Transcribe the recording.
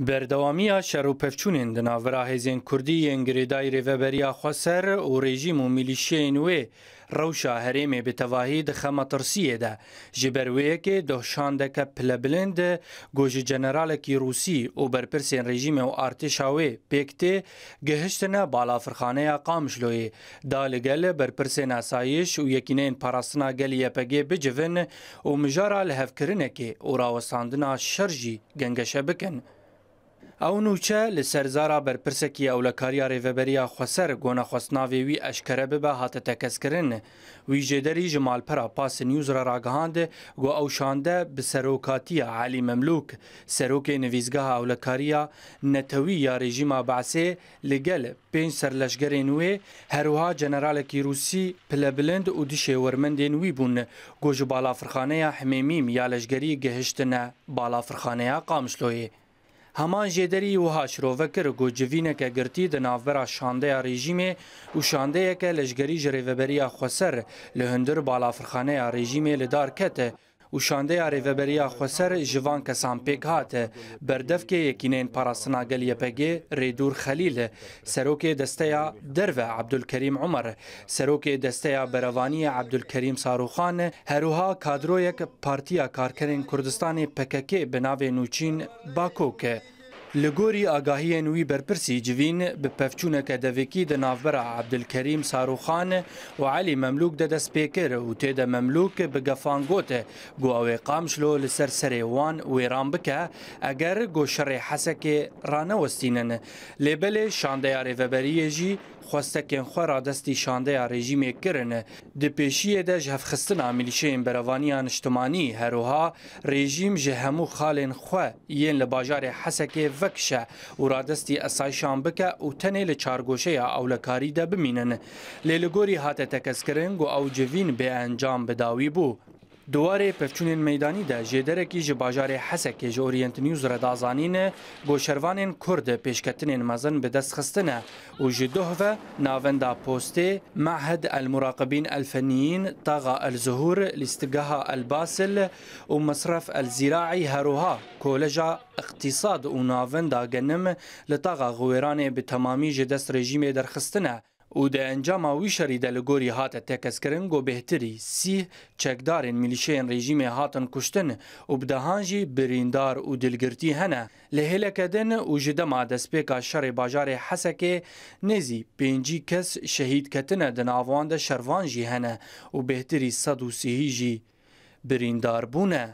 Berdawamiya şeropevçûnên di navbera hêzên Kurdî yên girêdayî rêveberiya Xweser û rejîm û milîşiyên wê rewşa herêmê bi tevahî di xematirsiyê de ji ber wêyekê doşandeke pilebilind de got ji jeneralekî Rûsî û berpirsên rejîme û artêşa wê pêk tê gihiştine balafirxaneya Qamişloyê da li gel berpirsên asayiş û yekînên parastina gelî yepegê bicivin û mijara li hevkirinekê û rawestandina şer jî gengeşe bikin. او نوچه لسرزارا برپرسکی اولکاریا ریوبریا خوسر گونه خوستناوی وی اشکره به هات تکسکرن وی جدری جمال پرا پاس نیوز را راگهاند گو او شانده به سروکاتی علی مملوک سروک نویزگاه اولکاریا نتوی یا رژیم بعثه لگل پنج سرلشگرین وی هروها جنرال کی روسی پلبلند او دیشه ورمندین وی بون گوج بالافرخانه حمیمیم یا لشگری گهشتنه بالافرخانه قامشلوی همان جدری و هاشرو وکر گو جوینک گرتی د ناوبرا شانده رژیم او شانده یک لشگری جریوبری خسر لهندر بالا فرخانه رژیم لدار کته و şandeya rêveberiya Xweser ji van kesan pêk hate berdevkê yekînên parastina Geliyepegê Rêdûr Xelîl e. serokê desteya derve Ebdulkerîm Umer e. serokê desteya berevaniyê Ebdulkerîm Saroxan e. heruha kadroyek Partiya Karkerên Kurdistanê PKK bi navê Nûçîn Bakok Li gorî agahiyên wî berpirsî civîn bi pevçûneke devekî di navbera Ebdilkerîm Saroxan û Elî Memlûk de dest pê kir û tê de Memlûk bi gefan gote gu ew ê qamşlo li ser serê wan wêran bike eger got şerê hesekê ranewestînin. Lêbelê şandeya rêveberiyê jî xwestekên xwe radestî şandeya rejîmê kirin. Di pêşiyê de ji hevxistina milîşeyên berevaniya niştimanî heroha rejîm ji hemû xalên xwe yên li bajarê hesekê وکشه و رادستی اسایشان بکه و تنه لچارگوشه یا اولکاری ده بمینن لیلگوری هاته تکسکرنگ و او جوین به انجام بداوی بو دوارê pevçûnên meydanî de jêderekî ji bajarê Hesekê ji Orient News re dazanîne goşervanên Kurd pêşketinên mezin bi dest xistine û ji dohve navenda postê Mehed el Muraqibîn el Feniyîn Taga el Zuhur lîstegeha el Basil û Mesref el Zîraî Heroha Koleja Iqtisad û navenda genim li taga Xwêranê bi temamî ji dest rejîmê derxistine. û di encama wî şerî de li gorî hate tekeskirin got bêhtirî sîh çekdarên milîşeyên rejîmê hatin kuştin û bi dehan jî birîndar û dilgirtî hene li hêleke din û ji dema destpêka şerê bajarê Hesekê nêzî pêncî kes şehîd ketine di navan de şervan jî hene û bêhtirî sed û sihî jî birîndar bûne.